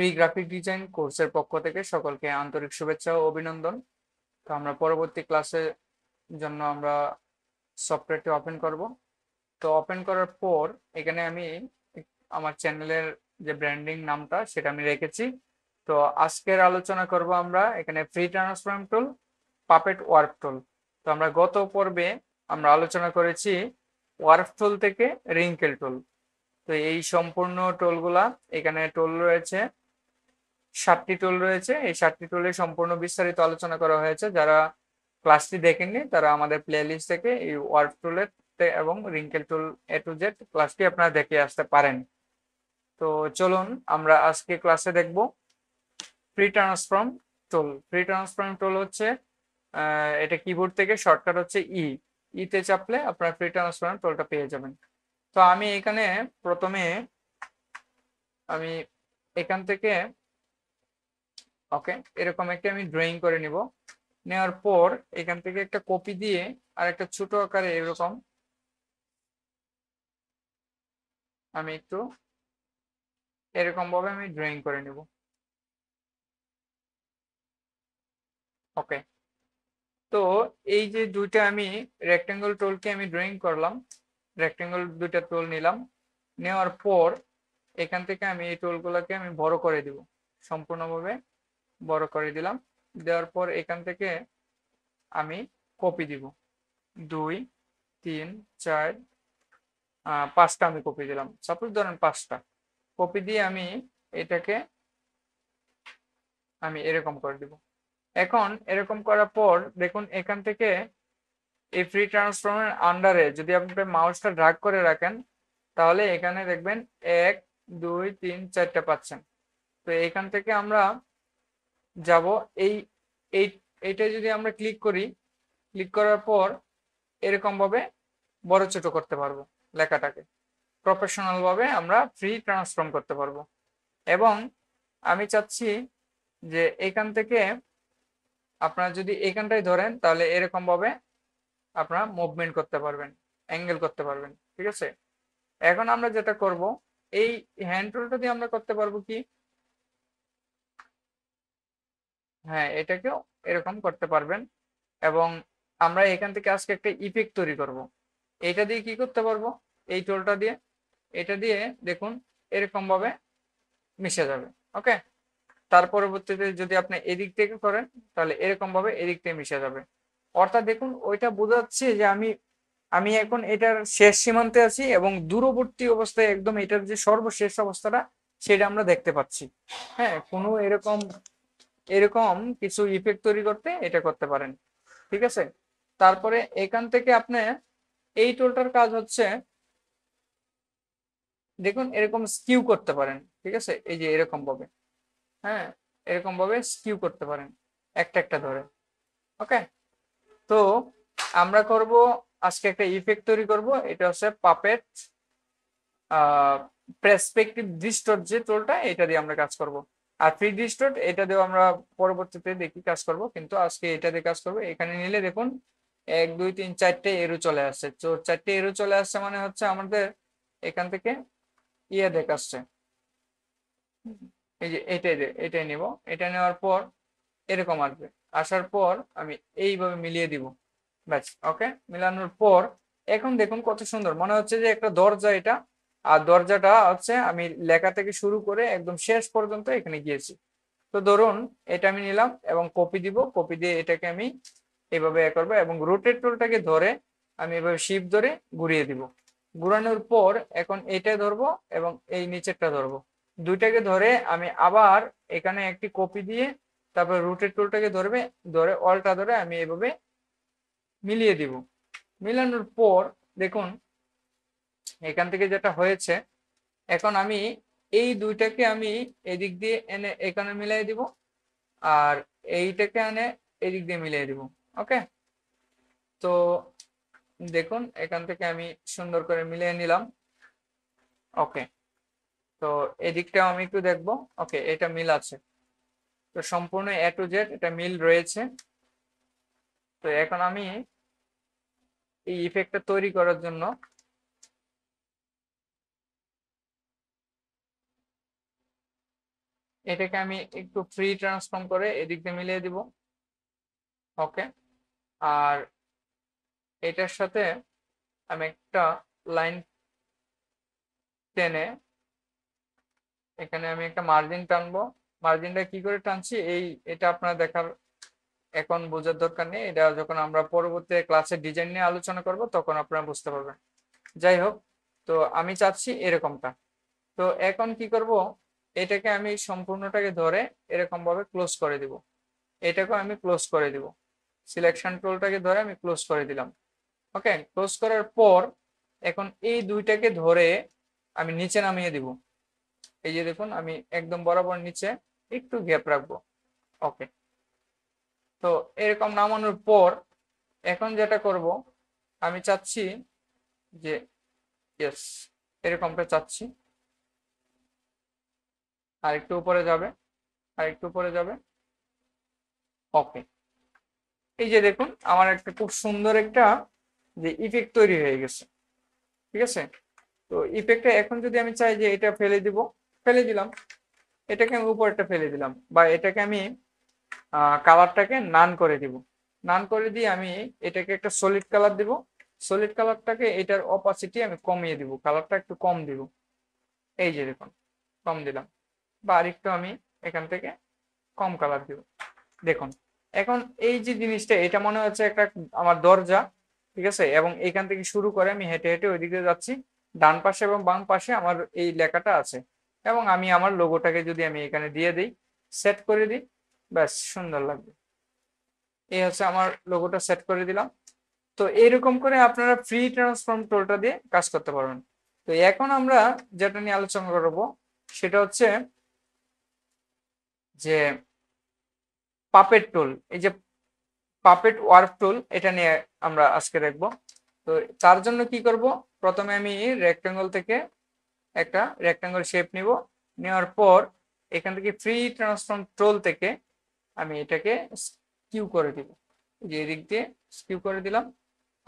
Free graphic design কোর্সের পক্ষ থেকে সকলকে আন্তরিক শুভেচ্ছা ও অভিনন্দন তো আমরা পরবর্তী ক্লাসের জন্য আমরা সফটওয়্যারটি ওপেন করব তো ওপেন করার পর এখানে আমি আমার চ্যানেলের যে ব্র্যান্ডিং নামটা সেটা আমি রেখেছি তো আজকের আলোচনা করব আমরা এখানে free transform tool puppet work tool তো আমরা গত পর্বে আমরা আলোচনা করেছি ওয়ার্ক টুল থেকে রিঙ্কেল টুল তো এই সম্পূর্ণ টোলগুলা এখানে টোল রয়েছে সাতটি টোল রয়েছে এই সাতটি টোলে সম্পূর্ণ বিস্তারিত আলোচনা করা হয়েছে যারা ক্লাসটি দেখেননি তারা আমাদের লিস্ট থেকে এই ওয়ার্ড টুলের এবং wrinkle tool A to Z ক্লাসটি আপনারা দেখে আসতে পারেন তো চলুন আমরা আজকে ক্লাসে দেখব free transform tool free transform tool হচ্ছে এটা কিবোর্ড থেকে শর্টকাট হচ্ছে ই e। ইতে e চাপলে আপনার ফ্রি ট্রান্সফর্ম টোলটা পেয়ে যাবেন তো আমি এখানে প্রথমে আমি এখান থেকে ওকে এরকম একটা আমি ড্রয়িং করে নিব নেওয়ার পর এখান থেকে একটা কপি দিয়ে আর একটা ছোট আকারে এরকম আমি একটু এরকম ভাবে আমি ড্রয়িং করে নিব ওকে তো এই যে দুইটা আমি রেক্টেঙ্গল টোলকে আমি ড্রয়িং করলাম রেক্টেঙ্গল দুইটা টোল নিলাম নেওয়ার পর এখান থেকে আমি এই টোলগুলোকে আমি বড় করে দিব সম্পূর্ণভাবে বড় করে দিলাম দেওয়ার পর এখান থেকে আমি কপি দিব দুই তিন চার পাঁচটা আমি কপি দিলাম সাপোজ ধরেন পাঁচটা কপি দিয়ে আমি এটাকে আমি এরকম করে দিব এখন এরকম করার পর দেখুন এখান থেকে এই ফ্রি ট্রান্সফর্মের আন্ডারে যদি আপনি মাউসটা ড্রাগ করে রাখেন তাহলে এখানে দেখবেন এক দুই তিন চারটা পাচ্ছেন তো এখান থেকে আমরা যাব এই এইটাই যদি আমরা ক্লিক করি ক্লিক করার পর এরকমভাবে বড় ছোট করতে পারবো লেখাটাকে প্রফেশনালভাবে আমরা ফ্রি ট্রান্সফর্ম করতে পারবো এবং আমি চাচ্ছি যে এখান থেকে আপনারা যদি এখানটাই ধরেন তাহলে এরকমভাবে আপনারা মুভমেন্ট করতে পারবেন অ্যাঙ্গেল করতে পারবেন ঠিক আছে এখন আমরা যেটা করব এই হ্যান্ড রোলটা দিয়ে আমরা করতে পারবো কি হ্যাঁ এটাকেও এরকম করতে পারবেন এবং আমরা এখান থেকে আজকে একটা ইফেক্ট তৈরি করব। এটা দিয়ে কি করতে পারবো এই টোলটা দিয়ে এটা দিয়ে দেখুন এরকমভাবে মিশে যাবে ওকে তার পরবর্তীতে যদি আপনি এদিক থেকে করেন তাহলে এরকমভাবে এদিক থেকে মিশে যাবে অর্থাৎ দেখুন ওইটা বোঝাচ্ছে যে আমি আমি এখন এটার শেষ সীমান্তে আছি এবং দূরবর্তী অবস্থায় একদম এটার যে সর্বশেষ অবস্থাটা সেটা আমরা দেখতে পাচ্ছি হ্যাঁ কোনো এরকম এরকম কিছু ইফেক্ট তৈরি করতে এটা করতে পারেন ঠিক আছে তারপরে এখান থেকে আপনি এই টোলটার কাজ হচ্ছে দেখুন এরকম স্কিউ করতে পারেন ঠিক আছে এই যে এরকম ভাবে হ্যাঁ এরকম ভাবে স্কিউ করতে পারেন একটা একটা ধরে ওকে তো আমরা করব আজকে একটা ইফেক্ট তৈরি করব এটা হচ্ছে পাপেট প্রেসপেক্টিভ দৃষ্টর যে টোলটা এটা দিয়ে আমরা কাজ করব আর ফ্রি ডিস্টোর এটা দিয়েও আমরা পরবর্তীতে দেখি কাজ করব কিন্তু আজকে এটা দিয়ে কাজ করব এখানে নিলে দেখুন এক দুই তিন চারটে এরু চলে আসছে তো চারটে এরু চলে আসছে মানে হচ্ছে আমাদের এখান থেকে ইয়ে আসছে এই যে এটাই এটাই নিব এটা নেওয়ার পর এরকম আসবে আসার পর আমি এইভাবে মিলিয়ে দিব ব্যাস ওকে মিলানোর পর এখন দেখুন কত সুন্দর মনে হচ্ছে যে একটা দরজা এটা আর দরজাটা হচ্ছে আমি লেখা থেকে শুরু করে একদম শেষ পর্যন্ত এখানে গিয়েছি তো ধরুন এটা আমি নিলাম এবং কপি দিব কপি দিয়ে এটাকে আমি এভাবে এ করবো এবং রোটেট টুলটাকে ধরে আমি এভাবে শিপ ধরে ঘুরিয়ে দিব ঘুরানোর পর এখন এটা ধরবো এবং এই নিচেরটা ধরবো দুইটাকে ধরে আমি আবার এখানে একটি কপি দিয়ে তারপর রুটের টুলটাকে ধরবে ধরে অলটা ধরে আমি এভাবে মিলিয়ে দিব মিলানোর পর দেখুন এখান থেকে যেটা হয়েছে এখন আমি এই দুইটাকে আমি এদিক দিয়ে এনে এখানে মিলাই দিব আর এইটাকে এনে এদিক দিয়ে মিলিয়ে দিব ওকে তো দেখুন এখান থেকে আমি সুন্দর করে মিলিয়ে নিলাম ওকে তো এদিকটাও আমি একটু দেখব ওকে এটা মিল আছে তো সম্পূর্ণ এ টু জেড এটা মিল রয়েছে তো এখন আমি এই ইফেক্টটা তৈরি করার জন্য এটাকে আমি একটু ফ্রি ট্রান্সফর্ম করে এদিক দিয়ে মিলিয়ে দিব ওকে আর এটার সাথে আমি একটা লাইন টেনে এখানে আমি একটা মার্জিন টানবো মার্জিনটা কি করে টানছি এই এটা আপনার দেখার এখন বোঝার দরকার নেই এটা যখন আমরা পরবর্তী ক্লাসে ডিজাইন নিয়ে আলোচনা করব তখন আপনারা বুঝতে পারবেন যাই হোক তো আমি চাচ্ছি এরকমটা তো এখন কি করব এটাকে আমি সম্পূর্ণটাকে ধরে এরকম ভাবে ক্লোজ করে দিব এটাকে আমি ক্লোজ করে দিব সিলেকশন টুলটাকে ধরে আমি ক্লোজ করে দিলাম ওকে ক্লোজ করার পর এখন এই দুইটাকে ধরে আমি নিচে নামিয়ে দিব এই যে দেখুন আমি একদম বরাবর নিচে একটু গ্যাপ রাখবো ওকে তো এরকম নামানোর পর এখন যেটা করব আমি চাচ্ছি যে ইয়েস এরকমটা চাচ্ছি আর একটু উপরে যাবে আর একটু উপরে যাবে ওকে এই যে দেখুন আমার একটা খুব সুন্দর একটা যে ইফেক্ট তৈরি হয়ে গেছে ঠিক আছে তো ইফেক্টটা এখন যদি আমি চাই যে এটা ফেলে দিব ফেলে দিলাম এটাকে আমি উপরেরটা ফেলে দিলাম বা এটাকে আমি কালারটাকে নান করে দিব নান করে দিয়ে আমি এটাকে একটা সলিড কালার দিব সলিড কালারটাকে এটার অপাসিটি আমি কমিয়ে দিব কালারটা একটু কম দিব এই যে দেখুন কম দিলাম বা আরেকটু আমি এখান থেকে কম কালার দিব দেখুন এখন এই যে জিনিসটা এটা মনে হচ্ছে একটা আমার দরজা ঠিক আছে এবং এখান থেকে শুরু করে আমি হেঁটে হেঁটে ওইদিকে যাচ্ছি ডান পাশে এবং বাম পাশে আমার এই লেখাটা আছে এবং আমি আমার লোগোটাকে যদি আমি এখানে দিয়ে দিই সেট করে দিই ব্যাস সুন্দর লাগবে এই হচ্ছে আমার লোগোটা সেট করে দিলাম তো এরকম করে আপনারা ফ্রি ট্রান্সফর্ম টোলটা দিয়ে কাজ করতে পারবেন তো এখন আমরা যেটা নিয়ে আলোচনা করব সেটা হচ্ছে যে পাপেট টুল এই যে পাপেট ওয়ার্ক টুল এটা নিয়ে আমরা আজকে দেখব তো তার জন্য কি করব প্রথমে আমি রেক্টাঙ্গল থেকে একটা রেক্টাঙ্গল শেপ নিব নেওয়ার পর এখান থেকে ফ্রি ট্রান্সফর্ম টুল থেকে আমি এটাকে স্কিউ করে দিব যে দিক দিয়ে স্কিউ করে দিলাম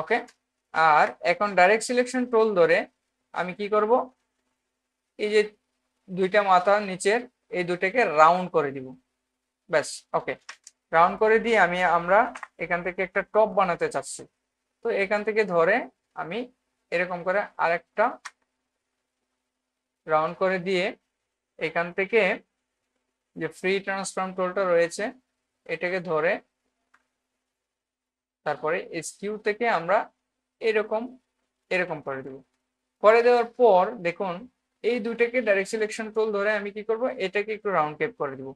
ওকে আর এখন ডাইরেক্ট সিলেকশন টুল ধরে আমি কি করব এই যে দুইটা মাথা নিচের এই দুটাকে রাউন্ড করে দিব ব্যাস ওকে রাউন্ড করে দিয়ে আমি আমরা এখান থেকে একটা টপ বানাতে চাচ্ছি তো এখান থেকে ধরে আমি এরকম করে আরেকটা রাউন্ড করে দিয়ে এখান থেকে যে ফ্রি ট্রান্সফর্ম টোলটা রয়েছে এটাকে ধরে তারপরে স্কিউ থেকে আমরা এরকম এরকম করে দেব করে দেওয়ার পর দেখুন এই দুইটাকে ডাইরেক্ট সিলেকশন টুল ধরে আমি কি করব এটাকে একটু রাউন্ড কেপ করে দিব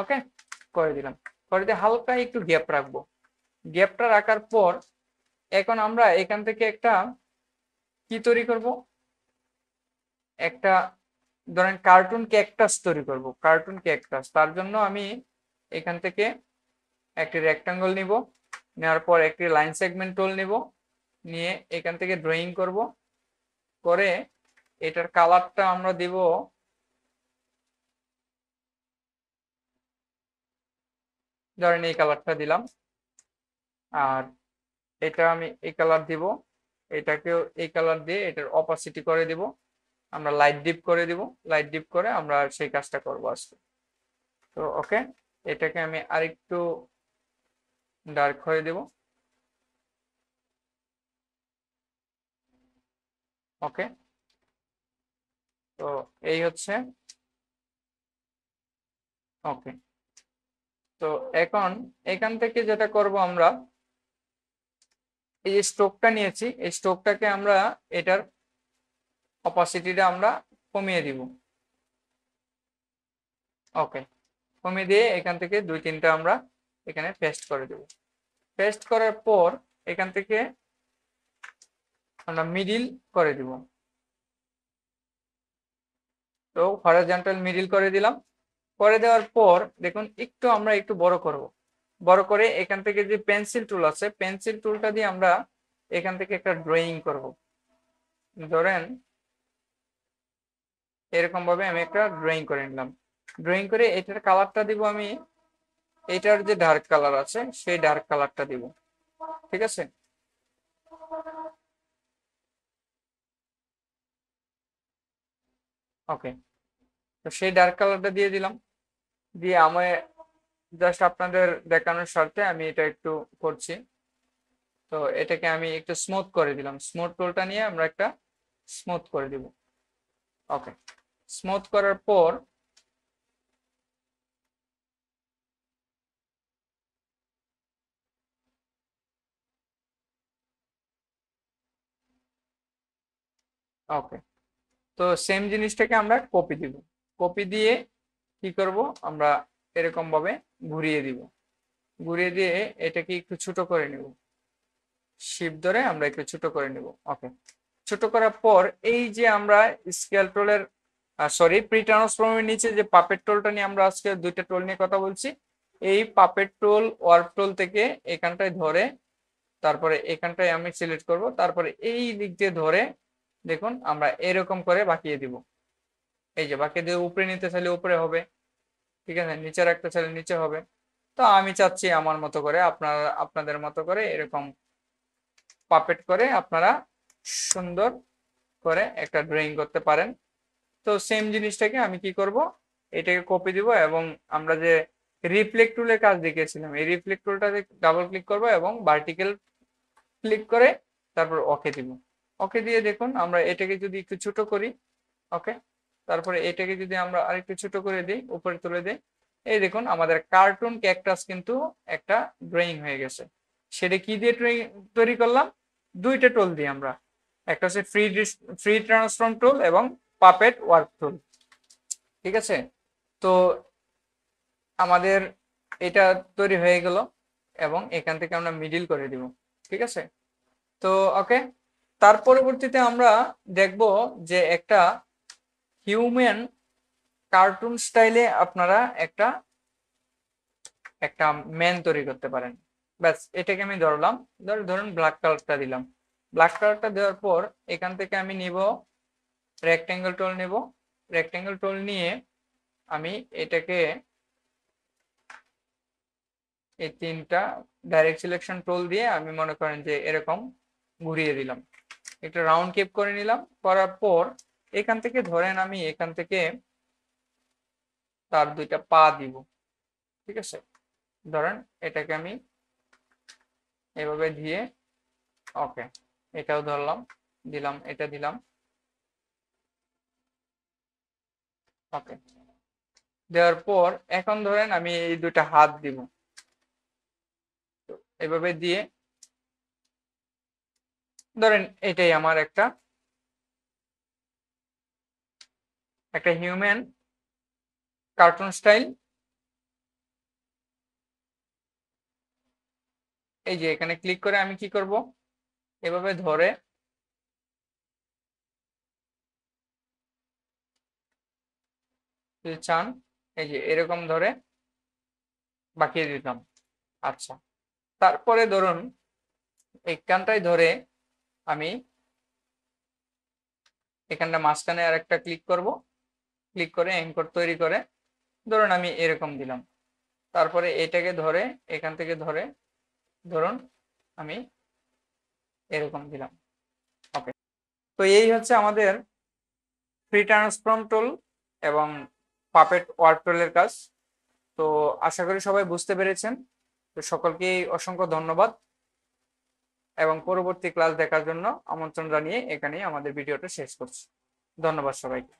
ওকে করে দিলাম করে দিয়ে হালকা একটু গ্যাপ রাখবো গ্যাপটা রাখার পর এখন আমরা এখান থেকে একটা কি তৈরি করব একটা ধরেন কার্টুন ক্যাকটাস তৈরি করব কার্টুন ক্যাকটাস তার জন্য আমি এখান থেকে একটি রেক্টাঙ্গল নিব নেওয়ার পর একটি লাইন সেগমেন্ট টুল নিব নিয়ে এখান থেকে ড্রয়িং করব করে এটার কালারটা আমরা দেব ধরেন এই কালারটা দিলাম আর এটা আমি এই কালার দিব এটাকেও এই কালার দিয়ে এটার অপাসিটি করে দিব আমরা লাইট ডিপ করে দিব লাইট ডিপ করে আমরা সেই কাজটা করব আজকে তো ওকে এটাকে আমি আরেকটু ডার্ক করে দেব ওকে তো এই হচ্ছে ওকে তো এখন এখান থেকে যেটা করব আমরা এই যে স্টোকটা নিয়েছি এই স্টোকটাকে আমরা এটার অপাসিটিটা আমরা কমিয়ে দিব ওকে কমিয়ে দিয়ে এখান থেকে দুই তিনটা আমরা এখানে পেস্ট করে দেব পেস্ট করার পর এখান থেকে আমরা মিডিল করে দিব তো হরাজন্টাল মিডিল করে দিলাম করে দেওয়ার পর দেখুন একটু আমরা একটু বড় করব। বড় করে এখান থেকে যে পেন্সিল টুল আছে পেন্সিল টুলটা দিয়ে আমরা এখান থেকে একটা ড্রয়িং করব। ধরেন এরকম ভাবে আমি একটা ড্রয়িং করে নিলাম ড্রয়িং করে এটার কালারটা দিব আমি এটার যে ডার্ক কালার আছে সেই ডার্ক কালারটা দিব ঠিক আছে ওকে তো সেই ডার্ক কালারটা দিয়ে দিলাম দিয়ে আমি জাস্ট আপনাদের দেখানোর স্বার্থে আমি এটা একটু করছি তো এটাকে আমি একটু স্মুথ করে দিলাম স্মুথ টোলটা নিয়ে আমরা একটা স্মুথ করে দিব ওকে স্মুথ করার পর ওকে তো সেম জিনিসটাকে আমরা কপি দিব কপি দিয়ে কি করব আমরা এরকম ভাবে ঘুরিয়ে দিব ঘুরিয়ে দিয়ে এটাকে একটু ছোট করে নিব শিপ ধরে আমরা একটু ছোট করে নিব ওকে ছোট করার পর এই যে আমরা স্কেল টোলের সরি প্রি ট্রান্সফর্মের নিচে যে পাপের টোলটা নিয়ে আমরা আজকে দুইটা টোল নিয়ে কথা বলছি এই পাপের টোল ওয়ার্প টোল থেকে এখানটায় ধরে তারপরে এখানটায় আমি সিলেক্ট করব তারপরে এই দিক দিয়ে ধরে দেখুন আমরা এরকম করে বাঁকিয়ে দিব এই যে বাকি দিয়ে উপরে নিতে চাইলে উপরে হবে ঠিক আছে নিচে রাখতে চাইলে নিচে হবে তো আমি চাচ্ছি আমার মতো করে আপনার আপনাদের মতো করে এরকম পাপেট করে আপনারা সুন্দর করে একটা ড্রয়িং করতে পারেন তো সেম জিনিসটাকে আমি কি করব এটাকে কপি দিব এবং আমরা যে রিফ্লেক্ট টুলের কাজ দেখিয়েছিলাম এই রিফ্লেক্ট টুলটাতে ডাবল ক্লিক করব এবং ভার্টিক্যাল ক্লিক করে তারপর ওকে দিব ওকে দিয়ে দেখুন আমরা এটাকে যদি একটু ছোট করি ওকে তারপরে এটাকে যদি আমরা আরেকটু ছোট করে দিই উপরে তুলে দিই এই দেখুন আমাদের কার্টুন ক্যাকটাস কিন্তু একটা ড্রয়িং হয়ে গেছে সেটা কি দিয়ে তৈরি করলাম দুইটা টোল দিয়ে আমরা একটা হচ্ছে ফ্রি ফ্রি ট্রান্সফর্ম টোল এবং পাপেট ওয়ার্ক টোল ঠিক আছে তো আমাদের এটা তৈরি হয়ে গেল এবং এখান থেকে আমরা মিডিল করে দিব ঠিক আছে তো ওকে তার পরবর্তীতে আমরা দেখব যে একটা হিউম্যান কার্টুন স্টাইলে আপনারা একটা একটা ম্যান তৈরি করতে পারেন ব্যাস এটাকে আমি ধরলাম ধর ধরুন ব্ল্যাক কালারটা দিলাম ব্ল্যাক কালারটা দেওয়ার পর এখান থেকে আমি নিব রেক্ট্যাঙ্গেল টোল নেব রেক্ট্যাঙ্গেল টোল নিয়ে আমি এটাকে এই তিনটা ডাইরেক্ট সিলেকশন টোল দিয়ে আমি মনে করেন যে এরকম ঘুরিয়ে দিলাম একটা রাউন্ড কেপ করে নিলাম করার পর এখান থেকে ধরেন আমি এখান থেকে তার দুইটা পা দিব ঠিক আছে ধরেন এটাকে আমি এভাবে দিয়ে ওকে এটাও ধরলাম দিলাম এটা দিলাম ওকে দেওয়ার পর এখন ধরেন আমি এই দুটা হাত দিব এভাবে দিয়ে ধরেন এটাই আমার একটা একটা হিউম্যান কার্টুন স্টাইল এই যে এখানে ক্লিক করে আমি কি করব এভাবে ধরে যদি চান এই যে এরকম ধরে বাকিয়ে দিতাম আচ্ছা তারপরে ধরুন এই কানটাই ধরে আমি এখানটা মাঝখানে আর একটা ক্লিক করব ক্লিক করে এঙ্কর তৈরি করে ধরুন আমি এরকম দিলাম তারপরে এটাকে ধরে এখান থেকে ধরে ধরুন আমি এরকম দিলাম ওকে তো এই হচ্ছে আমাদের ফ্রি ট্রান্সফর্ম টোল এবং পাপেট ওয়ার্ক টোলের কাজ তো আশা করি সবাই বুঝতে পেরেছেন তো সকলকেই অসংখ্য ধন্যবাদ এবং পরবর্তী ক্লাস দেখার জন্য আমন্ত্রণ জানিয়ে এখানেই আমাদের ভিডিওটা শেষ করছি ধন্যবাদ সবাইকে